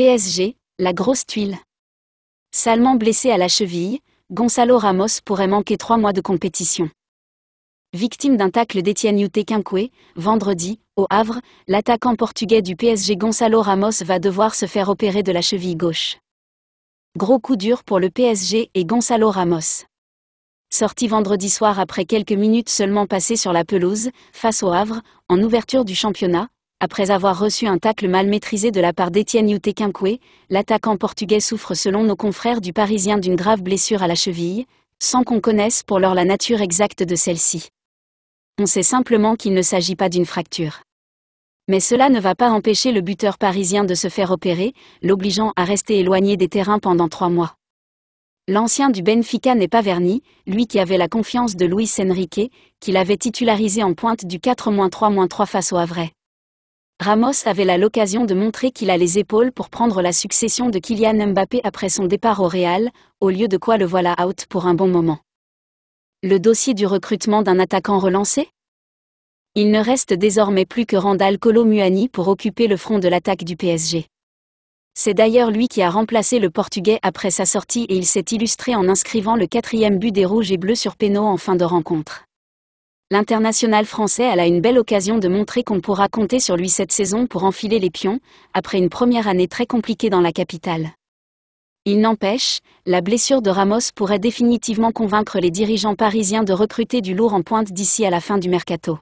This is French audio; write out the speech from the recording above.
PSG, la grosse tuile. Salement blessé à la cheville, Gonzalo Ramos pourrait manquer trois mois de compétition. Victime d'un tacle d'Étienne Koué, vendredi, au Havre, l'attaquant portugais du PSG Gonzalo Ramos va devoir se faire opérer de la cheville gauche. Gros coup dur pour le PSG et Gonzalo Ramos. Sorti vendredi soir après quelques minutes seulement passées sur la pelouse, face au Havre, en ouverture du championnat, après avoir reçu un tacle mal maîtrisé de la part d'Étienne Quinqué, l'attaquant portugais souffre selon nos confrères du Parisien d'une grave blessure à la cheville, sans qu'on connaisse pour l'heure la nature exacte de celle-ci. On sait simplement qu'il ne s'agit pas d'une fracture. Mais cela ne va pas empêcher le buteur parisien de se faire opérer, l'obligeant à rester éloigné des terrains pendant trois mois. L'ancien du Benfica n'est pas verni, lui qui avait la confiance de Luis Enrique, qu'il avait titularisé en pointe du 4-3-3 face au Havre. Ramos avait là l'occasion de montrer qu'il a les épaules pour prendre la succession de Kylian Mbappé après son départ au Real, au lieu de quoi le voilà out pour un bon moment. Le dossier du recrutement d'un attaquant relancé Il ne reste désormais plus que Randall Muani pour occuper le front de l'attaque du PSG. C'est d'ailleurs lui qui a remplacé le Portugais après sa sortie et il s'est illustré en inscrivant le quatrième but des Rouges et Bleus sur Péno en fin de rencontre. L'international français a là une belle occasion de montrer qu'on pourra compter sur lui cette saison pour enfiler les pions, après une première année très compliquée dans la capitale. Il n'empêche, la blessure de Ramos pourrait définitivement convaincre les dirigeants parisiens de recruter du lourd en pointe d'ici à la fin du mercato.